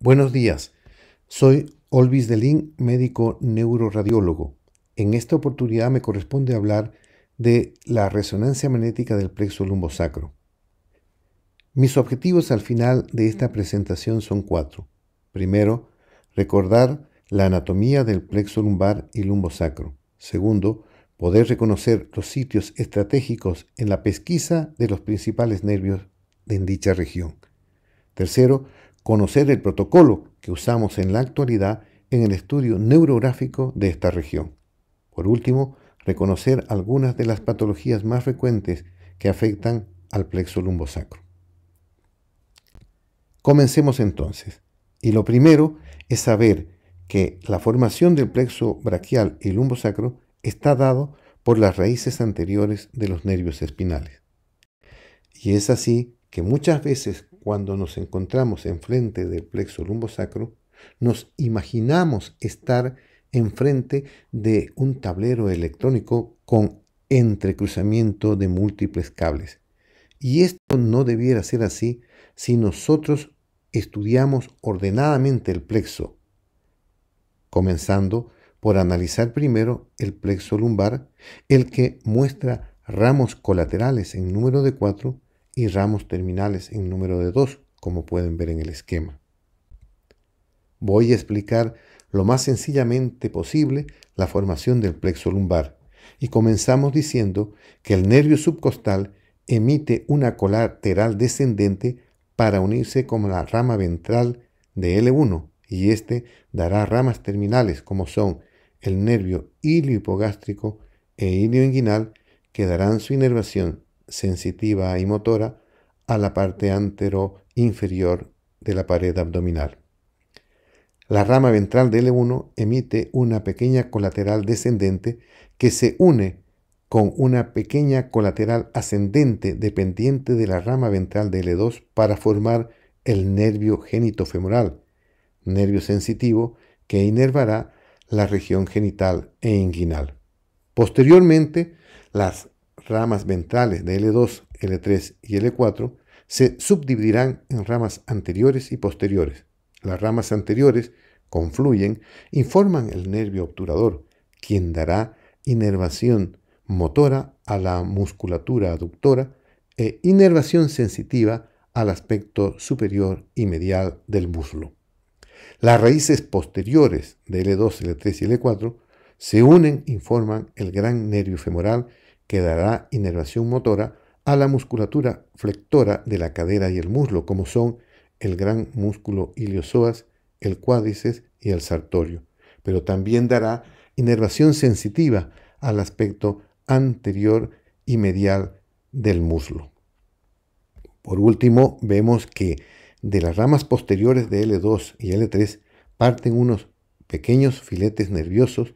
Buenos días, soy Olvis Delín, médico neuroradiólogo. En esta oportunidad me corresponde hablar de la resonancia magnética del plexo lumbosacro. Mis objetivos al final de esta presentación son cuatro. Primero, recordar la anatomía del plexo lumbar y lumbosacro. Segundo, poder reconocer los sitios estratégicos en la pesquisa de los principales nervios en dicha región. Tercero, conocer el protocolo que usamos en la actualidad en el estudio neurográfico de esta región. Por último, reconocer algunas de las patologías más frecuentes que afectan al plexo lumbosacro. Comencemos entonces. Y lo primero es saber que la formación del plexo braquial y lumbosacro está dado por las raíces anteriores de los nervios espinales. Y es así que muchas veces cuando nos encontramos enfrente del plexo lumbosacro, nos imaginamos estar enfrente de un tablero electrónico con entrecruzamiento de múltiples cables. Y esto no debiera ser así si nosotros estudiamos ordenadamente el plexo, comenzando por analizar primero el plexo lumbar, el que muestra ramos colaterales en número de cuatro y ramos terminales en número de 2, como pueden ver en el esquema. Voy a explicar lo más sencillamente posible la formación del plexo lumbar y comenzamos diciendo que el nervio subcostal emite una colateral descendente para unirse con la rama ventral de L1 y este dará ramas terminales como son el nervio iliohipogástrico e ilioinguinal que darán su inervación sensitiva y motora a la parte antero inferior de la pared abdominal. La rama ventral de L1 e emite una pequeña colateral descendente que se une con una pequeña colateral ascendente dependiente de la rama ventral de L2 e para formar el nervio genitofemoral, nervio sensitivo que inervará la región genital e inguinal. Posteriormente, las ramas ventrales de L2, L3 y L4 se subdividirán en ramas anteriores y posteriores. Las ramas anteriores confluyen y forman el nervio obturador, quien dará inervación motora a la musculatura aductora e inervación sensitiva al aspecto superior y medial del muslo. Las raíces posteriores de L2, L3 y L4 se unen y forman el gran nervio femoral que dará inervación motora a la musculatura flectora de la cadera y el muslo, como son el gran músculo iliosoas, el cuádriceps y el sartorio. Pero también dará inervación sensitiva al aspecto anterior y medial del muslo. Por último, vemos que de las ramas posteriores de L2 y L3 parten unos pequeños filetes nerviosos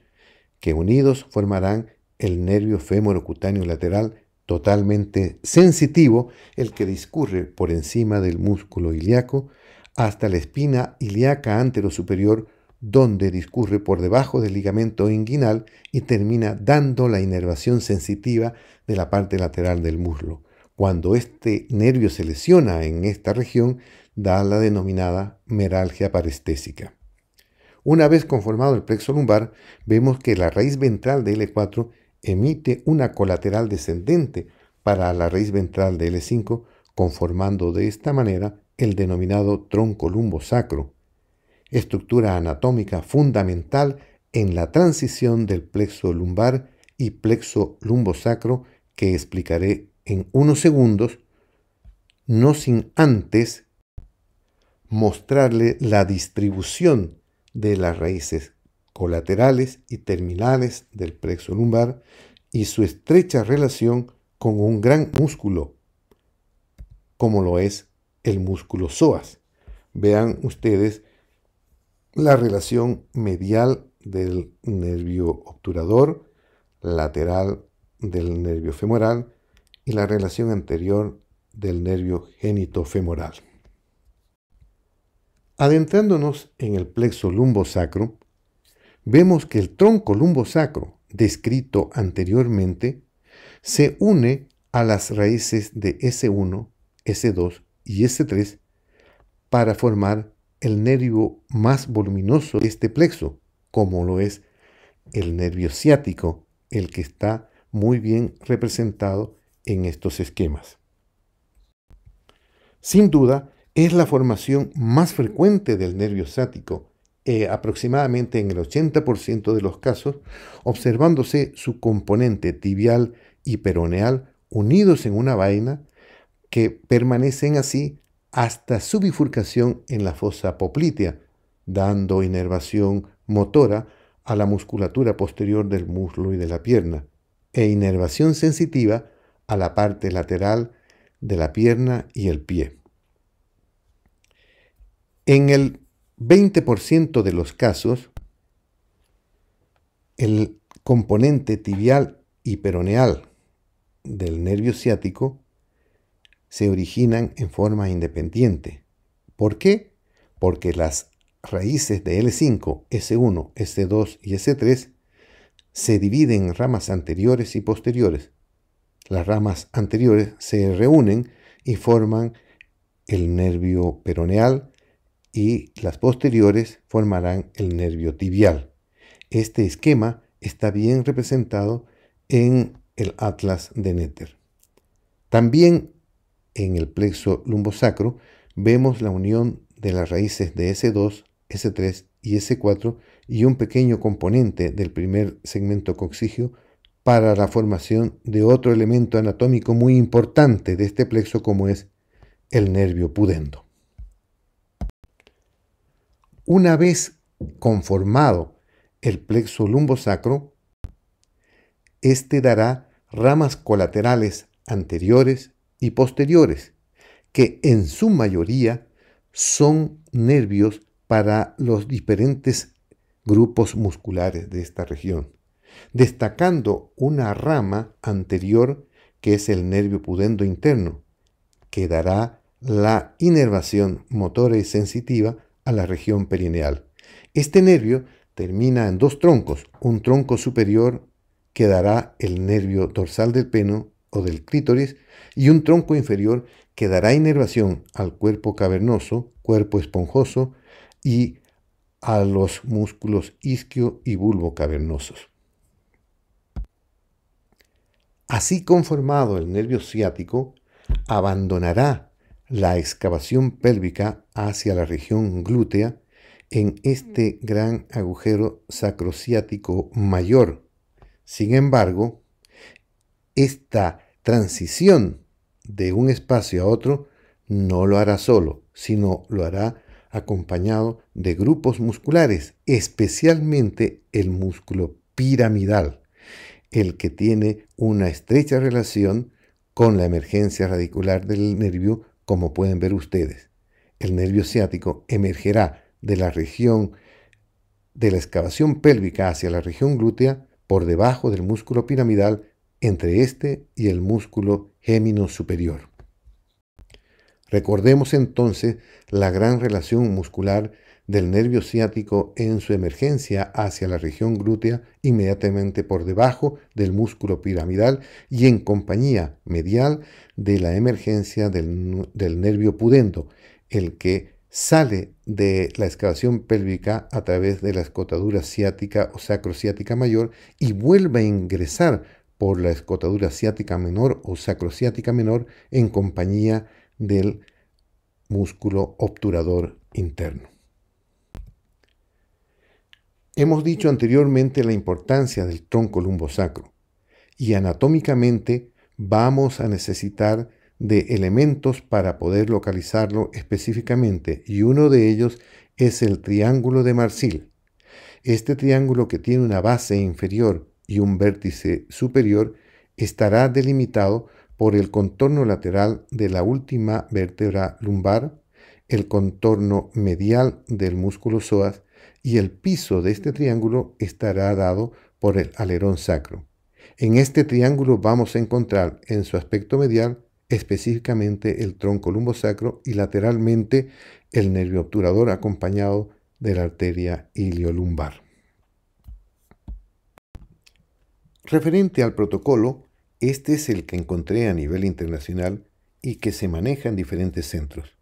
que unidos formarán el nervio femorocutáneo lateral totalmente sensitivo, el que discurre por encima del músculo ilíaco hasta la espina ilíaca anterosuperior donde discurre por debajo del ligamento inguinal y termina dando la inervación sensitiva de la parte lateral del muslo. Cuando este nervio se lesiona en esta región, da la denominada meralgia parestésica. Una vez conformado el plexo lumbar, vemos que la raíz ventral de L4 e emite una colateral descendente para la raíz ventral de L5, conformando de esta manera el denominado tronco lumbosacro, estructura anatómica fundamental en la transición del plexo lumbar y plexo lumbosacro que explicaré en unos segundos, no sin antes mostrarle la distribución de las raíces colaterales y terminales del plexo lumbar y su estrecha relación con un gran músculo, como lo es el músculo psoas. Vean ustedes la relación medial del nervio obturador, lateral del nervio femoral y la relación anterior del nervio femoral. Adentrándonos en el plexo lumbosacro, vemos que el tronco lumbosacro, descrito anteriormente, se une a las raíces de S1, S2 y S3 para formar el nervio más voluminoso de este plexo, como lo es el nervio ciático, el que está muy bien representado en estos esquemas. Sin duda, es la formación más frecuente del nervio ciático, eh, aproximadamente en el 80% de los casos, observándose su componente tibial y peroneal unidos en una vaina que permanecen así hasta su bifurcación en la fosa poplitea, dando inervación motora a la musculatura posterior del muslo y de la pierna, e inervación sensitiva a la parte lateral de la pierna y el pie. En el 20% de los casos, el componente tibial y peroneal del nervio ciático se originan en forma independiente. ¿Por qué? Porque las raíces de L5, S1, S2 y S3 se dividen en ramas anteriores y posteriores. Las ramas anteriores se reúnen y forman el nervio peroneal y las posteriores formarán el nervio tibial. Este esquema está bien representado en el atlas de Néter. También en el plexo lumbosacro vemos la unión de las raíces de S2, S3 y S4 y un pequeño componente del primer segmento coxigio para la formación de otro elemento anatómico muy importante de este plexo como es el nervio pudendo. Una vez conformado el plexo lumbosacro, este dará ramas colaterales anteriores y posteriores, que en su mayoría son nervios para los diferentes grupos musculares de esta región, destacando una rama anterior que es el nervio pudendo interno, que dará la inervación motora y sensitiva a la región perineal. Este nervio termina en dos troncos, un tronco superior que dará el nervio dorsal del peno o del clítoris y un tronco inferior que dará inervación al cuerpo cavernoso, cuerpo esponjoso y a los músculos isquio y bulbo cavernosos. Así conformado el nervio ciático, abandonará la excavación pélvica hacia la región glútea en este mm. gran agujero sacrociático mayor. Sin embargo, esta transición de un espacio a otro no lo hará solo, sino lo hará acompañado de grupos musculares, especialmente el músculo piramidal, el que tiene una estrecha relación con la emergencia radicular del nervio como pueden ver ustedes, el nervio ciático emergerá de la región de la excavación pélvica hacia la región glútea por debajo del músculo piramidal entre este y el músculo gémino superior. Recordemos entonces la gran relación muscular del nervio ciático en su emergencia hacia la región glútea inmediatamente por debajo del músculo piramidal y en compañía medial de la emergencia del, nervio pudendo, el que sale de la excavación pélvica a través de la escotadura ciática o sacrociática mayor y vuelve a ingresar por la escotadura ciática menor o sacrociática menor en compañía del músculo obturador interno. Hemos dicho anteriormente la importancia del tronco lumbosacro y anatómicamente vamos a necesitar de elementos para poder localizarlo específicamente y uno de ellos es el triángulo de Marsil. Este triángulo que tiene una base inferior y un vértice superior estará delimitado por el contorno lateral de la última vértebra lumbar, el contorno medial del músculo psoas y el piso de este triángulo estará dado por el alerón sacro. En este triángulo vamos a encontrar en su aspecto medial específicamente el tronco lumbosacro y lateralmente el nervio obturador acompañado de la arteria iliolumbar. Referente al protocolo, este es el que encontré a nivel internacional y que se maneja en diferentes centros.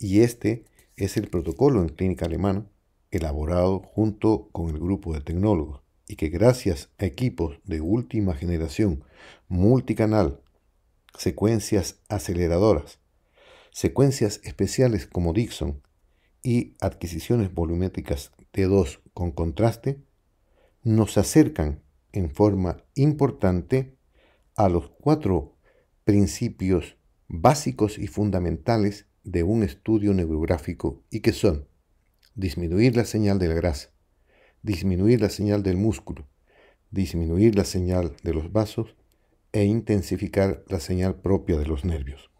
Y este es el protocolo en clínica alemana elaborado junto con el grupo de tecnólogos y que gracias a equipos de última generación, multicanal, secuencias aceleradoras, secuencias especiales como Dixon y adquisiciones volumétricas T2 con contraste, nos acercan en forma importante a los cuatro principios básicos y fundamentales de un estudio neurográfico y que son disminuir la señal de la grasa, disminuir la señal del músculo, disminuir la señal de los vasos e intensificar la señal propia de los nervios.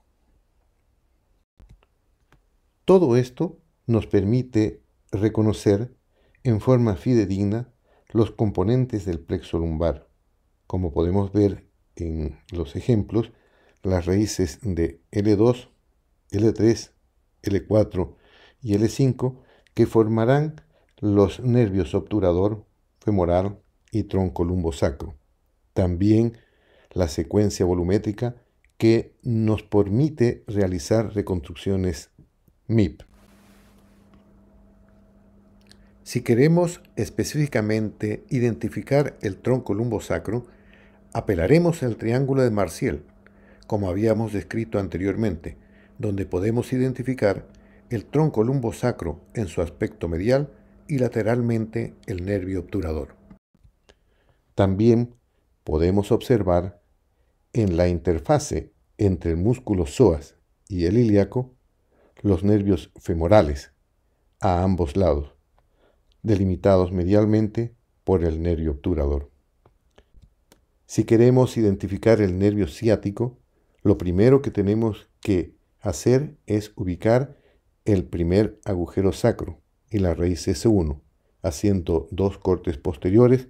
Todo esto nos permite reconocer en forma fidedigna los componentes del plexo lumbar, como podemos ver en los ejemplos, las raíces de L2, L3, L4 y L5 que formarán los nervios obturador, femoral y tronco sacro, También la secuencia volumétrica que nos permite realizar reconstrucciones MIP. Si queremos específicamente identificar el tronco sacro, apelaremos al triángulo de Marcial, como habíamos descrito anteriormente, donde podemos identificar el tronco sacro en su aspecto medial y lateralmente el nervio obturador. También podemos observar en la interfase entre el músculo psoas y el ilíaco los nervios femorales a ambos lados, delimitados medialmente por el nervio obturador. Si queremos identificar el nervio ciático, lo primero que tenemos que hacer es ubicar el primer agujero sacro, y la raíz S1, haciendo dos cortes posteriores,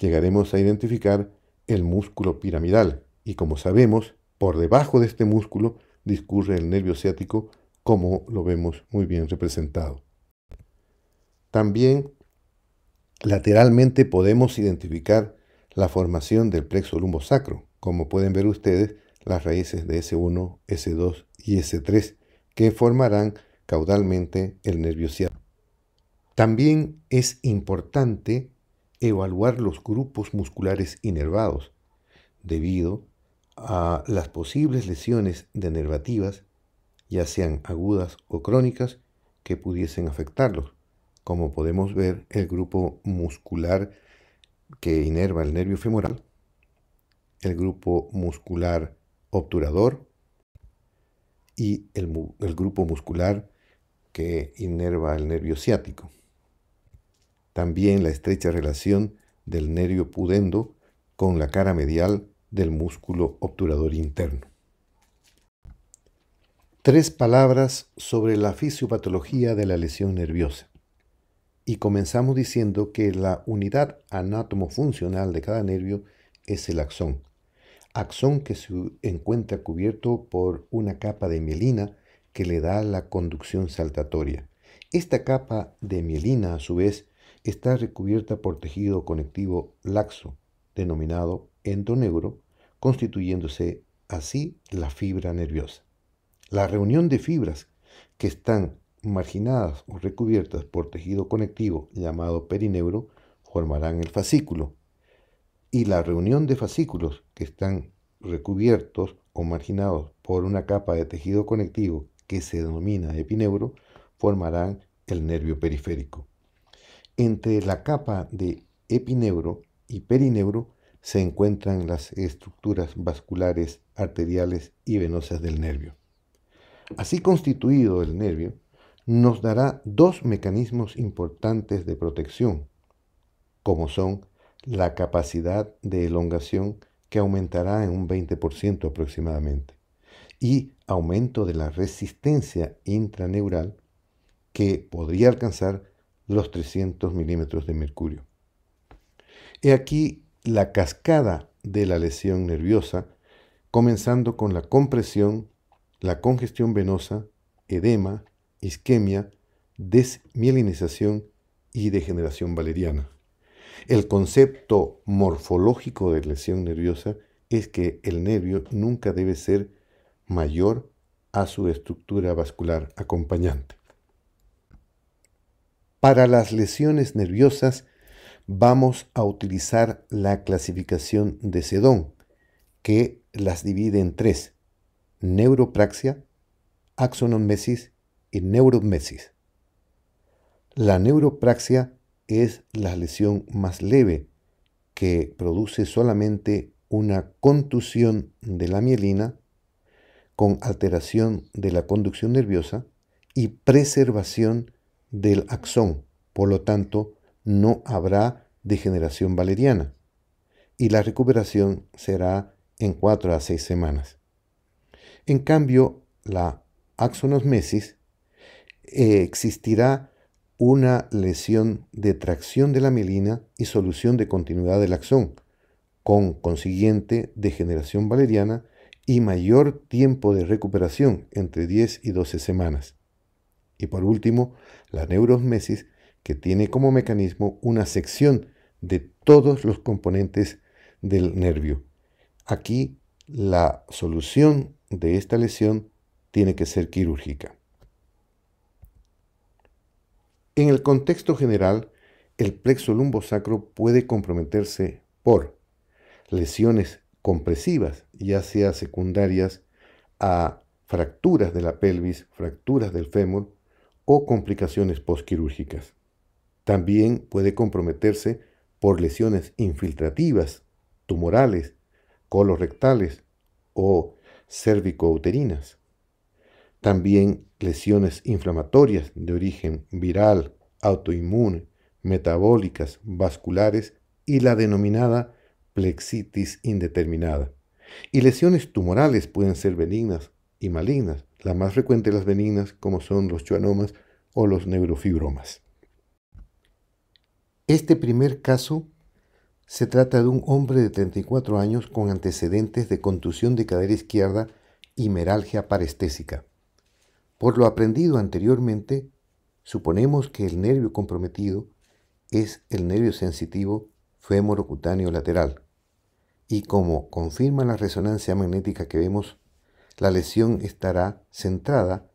llegaremos a identificar el músculo piramidal y como sabemos, por debajo de este músculo discurre el nervio ciático como lo vemos muy bien representado. También lateralmente podemos identificar la formación del plexo lumbosacro, como pueden ver ustedes las raíces de S1, S2 y S3 que formarán caudalmente el nervio ciático. También es importante evaluar los grupos musculares inervados debido a las posibles lesiones denervativas, ya sean agudas o crónicas, que pudiesen afectarlos. Como podemos ver, el grupo muscular que inerva el nervio femoral, el grupo muscular obturador y el, grupo muscular que inerva el nervio ciático también la estrecha relación del nervio pudendo con la cara medial del músculo obturador interno. Tres palabras sobre la fisiopatología de la lesión nerviosa. Y comenzamos diciendo que la unidad anátomo-funcional de cada nervio es el axón. Axón que se encuentra cubierto por una capa de mielina que le da la conducción saltatoria. Esta capa de mielina, a su vez, está recubierta por tejido conectivo laxo, denominado endoneuro, constituyéndose así la fibra nerviosa. La reunión de fibras que están marginadas o recubiertas por tejido conectivo llamado perineuro, formarán el fascículo y la reunión de fascículos que están recubiertos o marginados por una capa de tejido conectivo que se denomina epineuro formarán el nervio periférico. Entre la capa de epineuro y perineuro se encuentran las estructuras vasculares, arteriales y venosas del nervio. Así constituido el nervio, nos dará dos mecanismos importantes de protección, como son la capacidad de elongación que aumentará en un 20% aproximadamente, y aumento de la resistencia intraneural que podría alcanzar los 300 milímetros de mercurio. He aquí la cascada de la lesión nerviosa, comenzando con la compresión, la congestión venosa, edema, isquemia, desmielinización y degeneración valeriana. El concepto morfológico de lesión nerviosa es que el nervio nunca debe ser mayor a su estructura vascular acompañante. Para las lesiones nerviosas vamos a utilizar la clasificación de Sedón, que las divide en tres, neuropraxia, axonomesis y neuromesis. La neuropraxia es la lesión más leve, que produce solamente una contusión de la mielina con alteración de la conducción nerviosa y preservación del axón, por lo tanto, no habrá degeneración valeriana y la recuperación será en 4 a 6 semanas. En cambio, la axonosmesis eh, existirá una lesión de tracción de la mielina y solución de continuidad del axón, con consiguiente degeneración valeriana y mayor tiempo de recuperación entre 10 y 12 semanas. Y por último, la neurosmesis, que tiene como mecanismo una sección de todos los componentes del nervio. Aquí la solución de esta lesión tiene que ser quirúrgica. En el contexto general, el plexo lumbosacro puede comprometerse por lesiones compresivas, ya sea secundarias a fracturas de la pelvis, fracturas del fémur, o complicaciones postquirúrgicas. También puede comprometerse por lesiones infiltrativas, tumorales, rectales o cérvico-uterinas. También lesiones inflamatorias de origen viral, autoinmune, metabólicas, vasculares y la denominada plexitis indeterminada. Y lesiones tumorales pueden ser benignas y malignas, la más frecuente las benignas como son los chuanomas o los neurofibromas. Este primer caso se trata de un hombre de 34 años con antecedentes de contusión de cadera izquierda y meralgia parestésica. Por lo aprendido anteriormente, suponemos que el nervio comprometido es el nervio sensitivo femorocutáneo lateral. Y como confirma la resonancia magnética que vemos la lesión estará centrada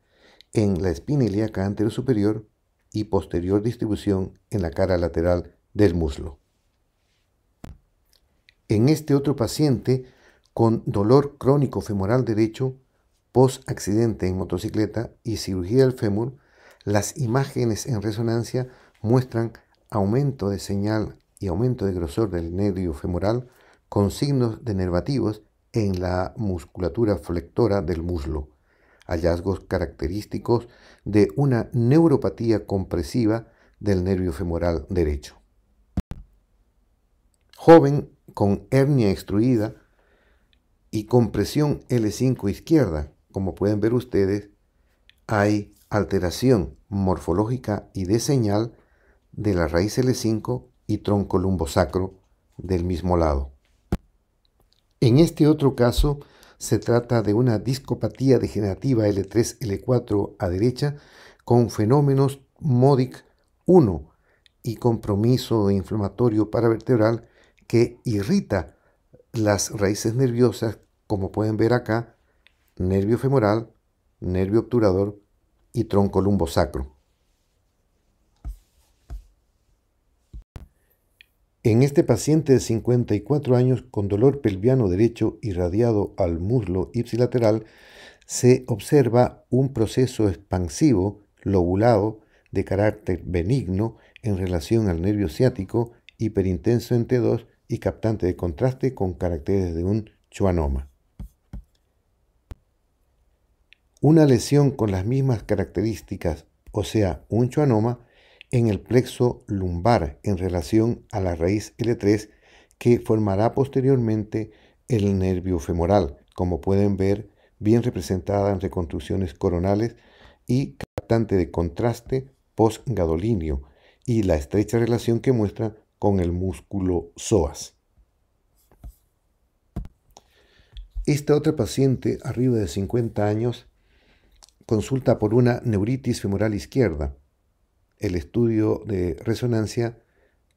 en la espina ilíaca superior y posterior distribución en la cara lateral del muslo. En este otro paciente con dolor crónico femoral derecho, post accidente en motocicleta y cirugía del fémur, las imágenes en resonancia muestran aumento de señal y aumento de grosor del nervio femoral con signos denervativos en la musculatura flectora del muslo, hallazgos característicos de una neuropatía compresiva del nervio femoral derecho. Joven con hernia extruida y compresión L5 izquierda, como pueden ver ustedes, hay alteración morfológica y de señal de la raíz L5 y tronco lumbosacro del mismo lado. En este otro caso, se trata de una discopatía degenerativa L3-L4 a derecha con fenómenos MODIC 1 y compromiso inflamatorio paravertebral que irrita las raíces nerviosas, como pueden ver acá, nervio femoral, nervio obturador y tronco lumbosacro. En este paciente de 54 años con dolor pelviano derecho irradiado al muslo ipsilateral, se observa un proceso expansivo, lobulado, de carácter benigno en relación al nervio ciático, hiperintenso en T2 y captante de contraste con caracteres de un chuanoma. Una lesión con las mismas características, o sea, un chuanoma, en el plexo lumbar en relación a la raíz L3 que formará posteriormente el nervio femoral, como pueden ver bien representada en reconstrucciones coronales y captante de contraste post gadolinio y la estrecha relación que muestra con el músculo psoas. Esta otra paciente, arriba de 50 años, consulta por una neuritis femoral izquierda el estudio de resonancia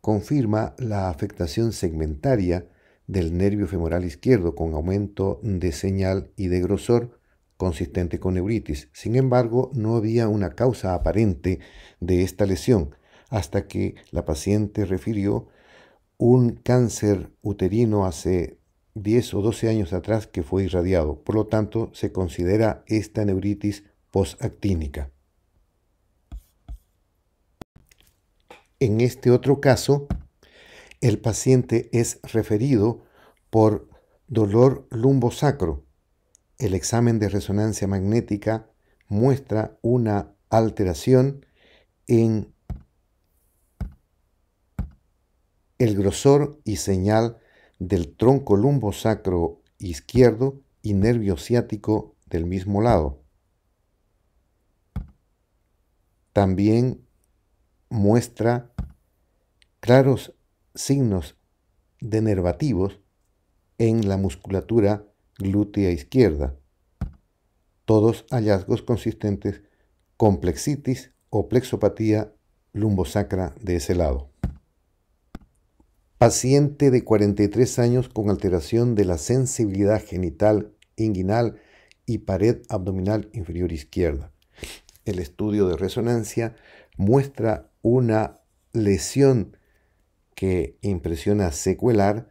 confirma la afectación segmentaria del nervio femoral izquierdo con aumento de señal y de grosor consistente con neuritis. Sin embargo, no había una causa aparente de esta lesión hasta que la paciente refirió un cáncer uterino hace 10 o 12 años atrás que fue irradiado. Por lo tanto, se considera esta neuritis postactínica. En este otro caso, el paciente es referido por dolor lumbosacro. El examen de resonancia magnética muestra una alteración en el grosor y señal del tronco lumbosacro izquierdo y nervio ciático del mismo lado. También muestra claros signos denervativos en la musculatura glútea izquierda, todos hallazgos consistentes con plexitis o plexopatía lumbosacra de ese lado. Paciente de 43 años con alteración de la sensibilidad genital, inguinal y pared abdominal inferior izquierda. El estudio de resonancia muestra una lesión que impresiona secuelar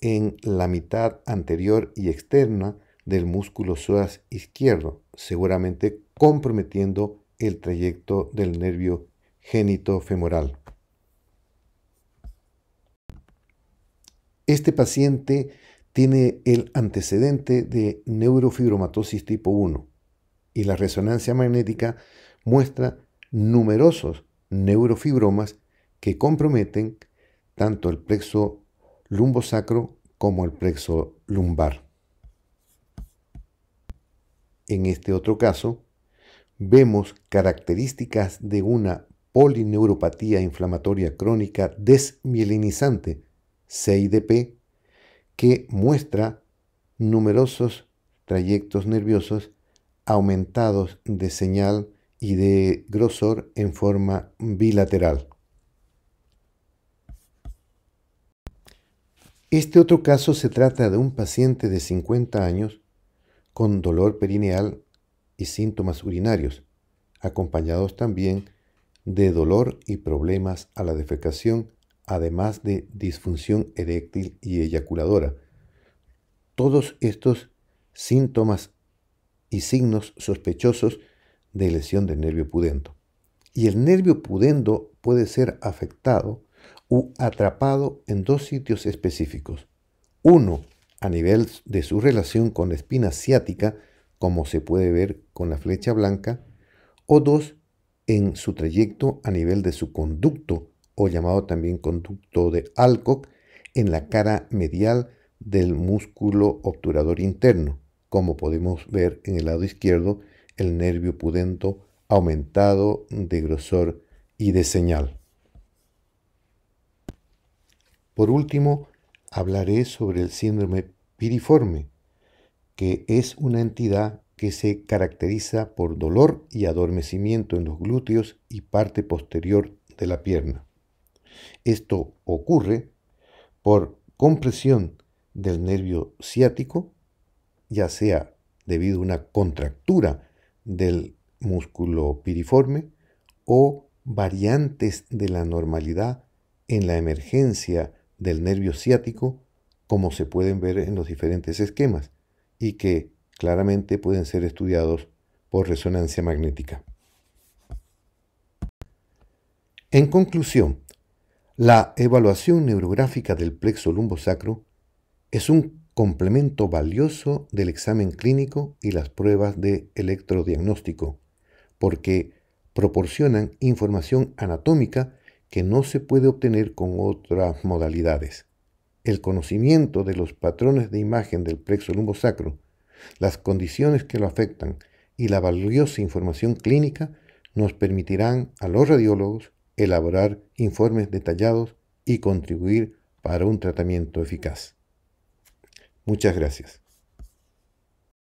en la mitad anterior y externa del músculo psoas izquierdo, seguramente comprometiendo el trayecto del nervio génito femoral. Este paciente tiene el antecedente de neurofibromatosis tipo 1 y la resonancia magnética muestra numerosos neurofibromas que comprometen tanto el plexo lumbosacro como el plexo lumbar. En este otro caso, vemos características de una polineuropatía inflamatoria crónica desmielinizante, CIDP, que muestra numerosos trayectos nerviosos aumentados de señal y de grosor en forma bilateral. Este otro caso se trata de un paciente de 50 años con dolor perineal y síntomas urinarios, acompañados también de dolor y problemas a la defecación, además de disfunción eréctil y eyaculadora. Todos estos síntomas y signos sospechosos de lesión del nervio pudendo. Y el nervio pudendo puede ser afectado u atrapado en dos sitios específicos. Uno, a nivel de su relación con la espina ciática, como se puede ver con la flecha blanca, o dos, en su trayecto a nivel de su conducto, o llamado también conducto de Alcock, en la cara medial del músculo obturador interno, como podemos ver en el lado izquierdo, el nervio pudento aumentado de grosor y de señal. Por último, hablaré sobre el síndrome piriforme, que es una entidad que se caracteriza por dolor y adormecimiento en los glúteos y parte posterior de la pierna. Esto ocurre por compresión del nervio ciático, ya sea debido a una contractura del músculo piriforme o variantes de la normalidad en la emergencia del nervio ciático, como se pueden ver en los diferentes esquemas, y que claramente pueden ser estudiados por resonancia magnética. En conclusión, la evaluación neurográfica del plexo lumbosacro es un complemento valioso del examen clínico y las pruebas de electrodiagnóstico, porque proporcionan información anatómica que no se puede obtener con otras modalidades. El conocimiento de los patrones de imagen del plexo lumbo sacro, las condiciones que lo afectan y la valiosa información clínica nos permitirán a los radiólogos elaborar informes detallados y contribuir para un tratamiento eficaz. Muchas gracias.